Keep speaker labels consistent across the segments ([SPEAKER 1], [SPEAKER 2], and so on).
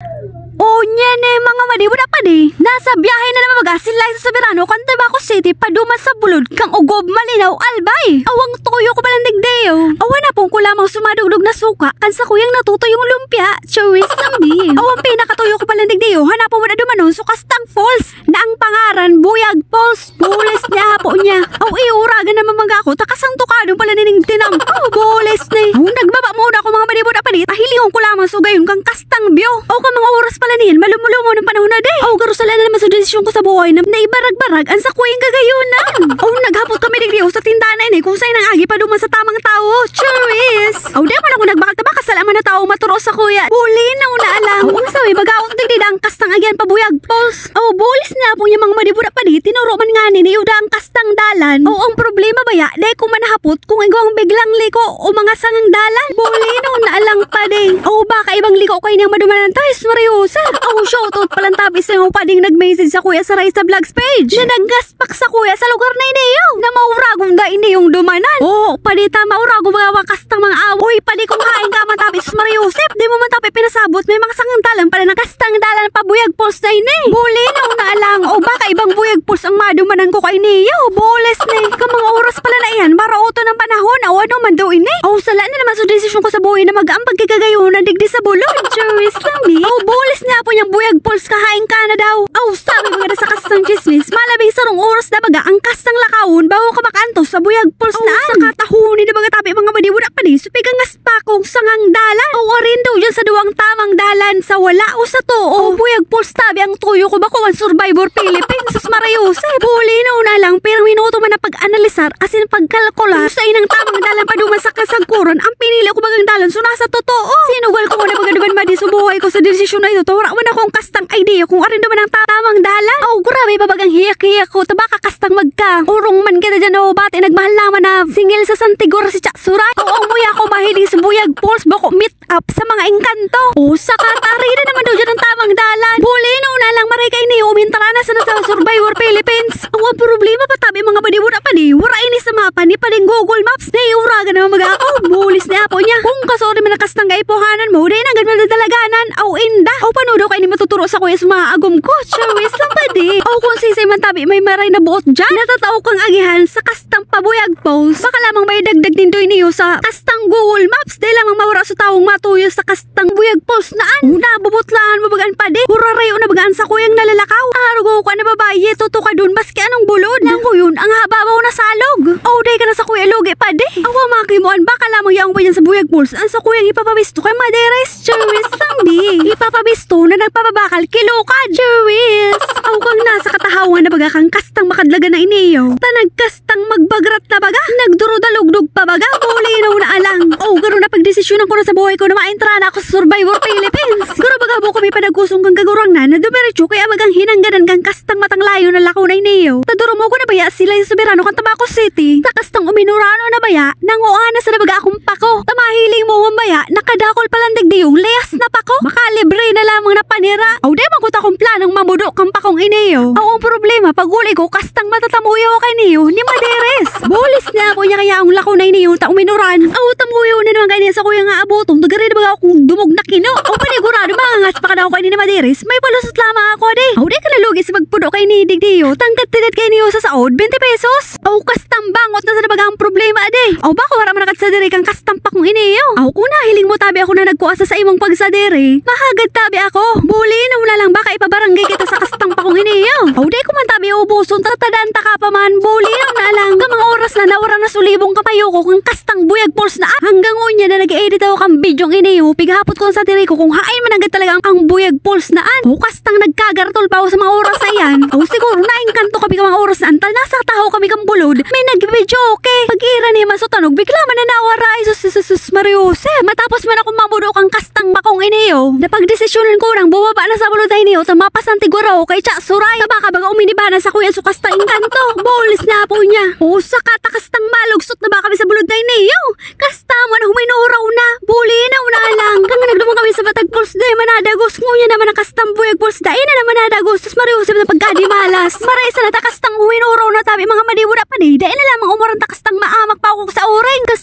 [SPEAKER 1] you mga madibod pa di. Eh. Nasa biyahe na naman magasin license sa Verano kan Tabaco City paduman sa bulod kang ugob malinaw albay. Awang tuyo ko palang digdeyo. Awa na pong ko lamang sumadugdog na suka kan sa kuyang natuto yung lumpia. Chowis namdi. Awang pinakatuyo ko palang digdeyo Hanap mo na dumanon sukas tang falls. Na ang pangaran buyag falls. Bulis niya po niya. Aw iuragan eh, na mamaga ko takasang tukadong pala nining tinam. Aw bulis ni. Ang nagbaba muna ako mga madibod pa di. Eh. Tahiliyon ko lamang so gayon kang kastang bio. O ka mga oras pala niyan malumulum ko ng panahon na day. Aw, garo garusala na naman sa desisyon ko sa buhay na naibarag-barag ang sakuyang gagayunan. Aw, oh, naghapot kami digriyo sa tindahan na ini eh, kung sa'yo nang agi pa duman sa tamang tao. Cheers! Aw, oh, daman ako nagbakal kasalaman na tao maturo sa kuya. Buli na una alam. Unsa may bagaong ang kastang agyan pabuyag pols. oh, bulis na po yung mga madibura pa di tinuro man nga ni ang kastang dalan. oh, ang problema ba ya, day ko manahapot kung igo ang biglang liko o mga sangang dalan. Buli na una alang pa day. O oh, baka ibang liko kay niyang madumanan tayo Mariusa. oh, shoutout palang tabis sa yung pading nag-message sa kuya sa Raisa Vlogs page. Na naggaspak sa kuya sa lugar na iniyo. Na mauragong da iniyong dumanan. oh, padi tama uragong mga wakas ng mga awoy. Padi kung hain ka matapis Mariusep, di mo man matapi pinasabot may mga sangantalan pala nakastang dalan pa buyag pulse na ini. Buli na una lang o baka ibang buyag pulse ang maduman ko kay niyo. Bules ni. Ka mga oras pala na iyan para ng panahon aw ano man daw ini. O sala na naman sa so desisyon ko sa buhay na mag-ang pagkikagayon na digdi sa bulog. Cheers lang ni. O bules na po niyang buyag pulse kahain ka na daw. O sabi mga sa kastang chismis malabing sarong oras na baga ang kastang lakawon bago ka makantos sa buyag pulse na. Sa katahuni na mga tapi mga madiwala pa ni supigang aspa kong sangang tamang dalan. O arin daw dyan sa duwang tamang dalan sa wala o sa to. O oh. buyag pulstabi ang tuyo ko ba ko ang survivor Philippines as marayose. Bulinaw na lang pirang minuto man na pag-analisar as in pagkalkular. Sa inang tamang dalan pa duman sa kasagkuron ang pinili ko bagang dalan so nasa totoo. Sinugal ko na magaduban ma di subuhay ko sa desisyon na ito. Tawara man akong kastang idea kung arin man ang tamang dalan. O oh, grabe pa bagang hiyak-hiyak ko tabaka kastang magka. Urong man kita dyan o oh, bati nagmahal naman na singil sa santigor si Chaksuray buyag Falls bako meet up sa mga engkanto. O sa Katarina naman daw ang tamang dalan. Bulino na lang maray kay ni na sa nasa Survivor Philippines. Ang problema patabi mga paniwura paniwura ini sa mapa ni paling Google Maps na iuraga naman mag ako. Imbis na apo niya. Kung kasori man nakas ng ipohanan mo, dahil nagad madadalaganan, Au inda. Au pano daw kayo ni matuturo sa kuya sa mga agom ko. Chawis lang pa di. Aw kung sisay man tabi may maray na buot dyan. Natatao kang agihan sa kastang pabuyag post. Baka lamang may dagdag din doy niyo sa kastang Google Maps. Dahil lamang mawara sa taong matuyo sa kastang buyag post naan. Una, hmm? bubutlaan mabagaan pa di. Hurarayo na bagaan sa kuyang nalalakaw. Harugo ko na babaye, toto ka dun maski anong bulod. Nang ko yun, ang hababaw na salog. Au day ka na sa kuya lugi pa di. Aw, makimuan baka lamang yaw ang bayan sa Buyag Pools. Ang sa kuyang ipapawisto kay Madeiras Cherwis kabisto na nagpapabakal kiluka, Jewis! Aw kang nasa katahawan na baga kastang makadlaga na ineyo. Tanagkastang magbagrat na baga, nagdurudalugdog pa baga, mulinaw na alang. Oh, garo na pagdesisyonan ko na sa buhay ko na maentra na ako sa Survivor Philippines. Garo baga mo kami panagusong kang kagurang na, nadumiretso kaya bagang hinangganan kang kastang layo na lakaw na ineyo. Taduro mo ko na baya sila yung soberano kang Tabaco City. Takastang uminurano na baya, nanguana sa baga akong pako. Tamahiling mo baya, nakadakol palandig di yung layas na pako. Makalibre Uri na lamang na panira. Aw, di magot akong planong mamudo kang pa kong iniyo. Aw, ang problema, pag uli ko, kastang matatamuyo kay niyo, ni maderes. Bulis na ako niya kaya ang lako na iniyo, ta uminuran. Aw, tamuyo na naman ganyan sa kuya nga abotong, tagarin ba akong dumog na kino. Aw, panigurado, makangas pa ka kay ni maderes. May palusot lamang ako, di. Aw, di ka nalugis sa magpudo kay ni Digdiyo, tangkat tinat kay niyo sa saod, 20 pesos. Aw, kastang bangot na sa nabagang problema, di. Aw, bako wala manakat sa diri kang kastampak mong iniyo. Aw, kuna, hiling mo tabi ako na nagkuasa sa imong pagsadere. Mahagad tabi ako. Buli na wala lang baka ipabarangay kita sa kastang pa kong hiniyaw. Auday ko man tabi ubuson tatadan ta ka pa man. Buli na lang. Gamang oras na nawara na sulibong kapayo ko kung kastang buyag pulse na ah. hanggang unya na nag-edit ako kang bidyong iniyo. Pighapot ko sa tiri ko kung haay managad talaga ang buyag pulse na an. O kastang nagkagartol pa ako sa mga oras na yan. O siguro naingkanto kami ka mga oras na antal nasa taho kami kang bulod. May nagbidyo okay. Pag-ira ni masutanog bigla man na nawara. Isus, isus, isus, Mariose. Matapos man ako mamudo kang kastang makong iniyo. Napagdesisyon desisyonan ko nang bumaba na sa balutay niyo ta mapasan tigura ko kay cha suray. Taba ka baga uminibana sa kuya sukas ta inkanto. Bolis na po niya. Usa ka takastang malugsot na ba kami sa balutay niyo. Kasta mo na huminuraw na. Buli na una lang. Kang nagdumong kami sa batag pulse day manadagos ngunya naman ang kastang buyag pulse day na naman nadagos. Sus mariusip na pagkadimalas. Maray sa natakastang huminuraw na tabi mga madiwura pa day. Dahil na lamang umurang takastang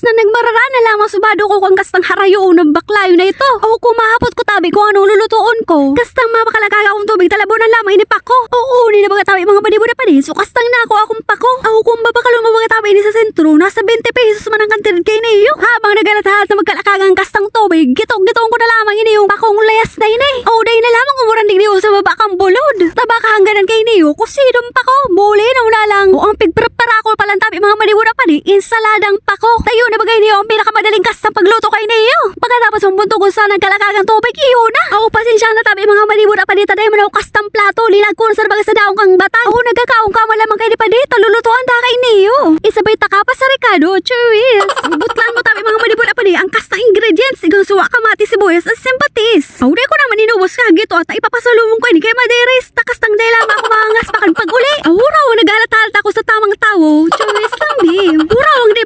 [SPEAKER 1] na nagmarara na lamang subado ko kung kastang harayo ng baklayo na ito. O kumahapot ko tabi kung anong lulutuon ko. Kastang mapakalagaga kong tubig talabo na lamang ini pako. O ni na baga tabi mga banibo na panin. So kastang na ako akong pako. O kung babakalo mga baga tabi sa sentro, nasa 20 pesos man ang kantin kay niyo. Habang nagalatahat na magkalakagang kastang tubig, gitong-gitong ko na lamang ini yung pakong layas na ini. O day na lamang umuran din niyo sa baba kang bulod. Tabaka hangganan kay niyo, kusidong pako. Muli na una lang. O ang pigprepara ko palang tabi mga banibo na panin, insaladang pako. Tayo na na bagay niyo ang pinakamadaling kas ng pagluto kay niyo. Pagkatapos mong buntugon sa nagkalakagang tubig, iyo na. Ako pasensya na tabi mga malibura pa dito dahil manaw custom ng plato, lilagkon sa bagas sa daong kang batang. Ako nagkakaong ka malamang kay di pa dito, lulutuan da kay niyo. Isabay taka pa sa Ricardo, cheers. Butlan mo tabi mga malibura pa di ang kas ng ingredients, sigang suwa kamati sibuyas at simpatis. Ako ko naman inubos ka gito at ipapasalubong ko ni kay Madeiris, takas tang dela ako mga ngaspakan pag uli. Ako raw nagalatalta ko sa tamang tao, cheers lang di. Uraw ang di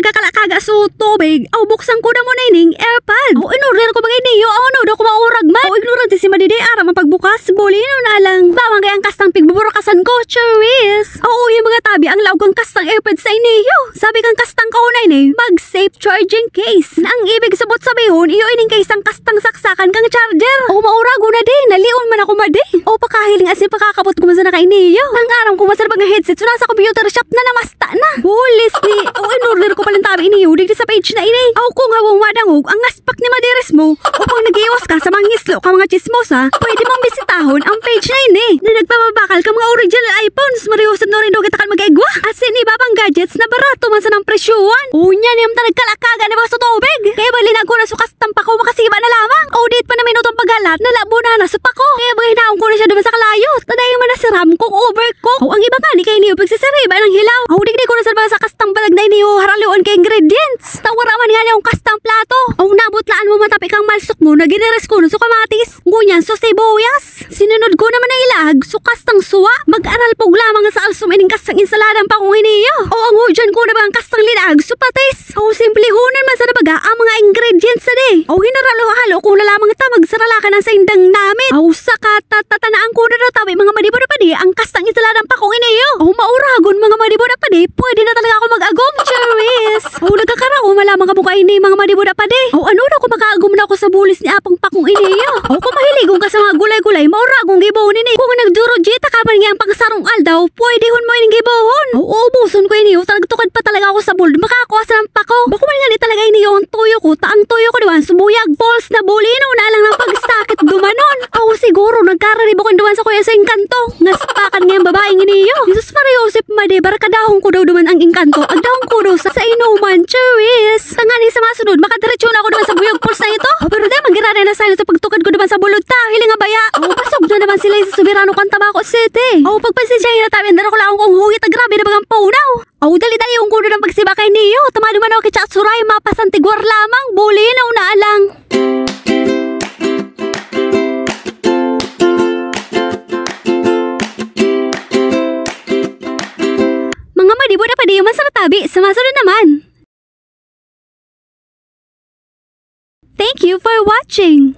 [SPEAKER 1] nagakalakaga suto, bay. Aw, buksan ko na mo na ining airpad. Aw, inorder ko bagay niyo. Aw, ano, eh? ano daw kumaurag ikaw, ignorante si Madiday ara mapagbukas. Bolino na lang. Bawang kay ang kastang pigbuburakasan ko, Cheris. Oo, yung mga tabi ang lawag ang kastang airpods sa iniyo. Sabi kang kastang kaunay ni, mag safe charging case. Na ang ibig sabot sabihon, iyo ining case ang kastang saksakan kang charger. O maura guna din, naliun man ako madi. O pakahiling asin pakakabot ko man sa nakainiyo. Ang aram ko masarap ang headset, so nasa computer shop na namasta na. Bulis ni, o inorder ko palang tabi iniyo, digdi sa page na ini. O kung hawang wadang ang aspak ni madiris mo. O pang nagiwas ka sa mangislo ka mga chismosa, pwede mong bisitahon ang page na ini eh, na nagpapabakal ka mga original iPhones. Marihusap no rin daw kita kan mag-egwa. As in, iba pang gadgets na barato man sa ng presyuan. O niya, eh, niyam ta nagkalakaga na ba sa tubig? Kaya balin ako na sukas tampa ko makasiba na lamang. Audit pa na minutong paghalat na labo na nasa pako. Kaya naman ano sa kalayot. Nadayon man na si Ram kung overcook. Kung ang iba nga, ni kay niyo ba ng hilaw. Ahudig ni ko na sa sa kastang balag na niyo haralion kay ingredients. Tawaraman nga niyong kastang plato. Ang nabot laan mo matapik ang malsok mo na ginares ko na sukamatis. Ngunyan so sibuyas. Sinunod ko naman na ilahan sukas tang suwa. Mag-aral pog lamang sa alsum kas kastang insaladang pangunghiniyo. O ang hudyan ko na ba ang kastang linag supatis. O simple hunan man sa nabaga ang mga ingredients sa day. O hinaralo-halo ko na lamang ta magsaralakan ang sa indang namin. O sakatatanaan ko na na tabi mga madibo na padi ang kastang insaladang pangunghiniyo. O mauragon mga madibo na padi pwede na talaga ako mag-agom, Jerry bulis. Hulog ka kara, o malamang ka mukha ini mga madibuda pa de. O ano na ko makaagom na ako sa bulis ni apang pakong iniyo. O kung mahiligong ka sa mga gulay-gulay, maura akong gibawon ini. Kung nagduro jita ka man nga pangsarong aldaw, pwede hon mo ining gibawon. O ubuson ko ini, o talagang pa talaga ako sa bold, makakuha sa nampako. Bako man nga ni talaga ini ang tuyo ko, taang tuyo ko diwan, subuyag, balls na bulino na lang ng pagsakit duman siguro nagkararibo kong duman sa kuya sa engkanto. Ngaspakan nga yung babaeng iniyo. Jesus Mariosip madi, barakadahong ko daw duman ang inkanto. Agdahong ko sa, sa inuman. Chewis. Tangani sa sunod, makadiretso na ako duman sa buyog pulse na ito. O pero na, manggirana na sa'yo sa pagtukad ko duman sa bulod ta. Hiling nga baya. O oh. oh, pasog na naman sila sa Soberano kang Tabaco City. O oh, pagpansinsyahin na tabi, daro ko lang kong huwit. Grabe na bagang punaw. O dali-dali yung kuno ng pagsibakay niyo. Tamado man ako kitsa at suray, mapasantigwar lamang. Buli na unaalang. Thank Abi, sumasunod naman! Thank you for watching!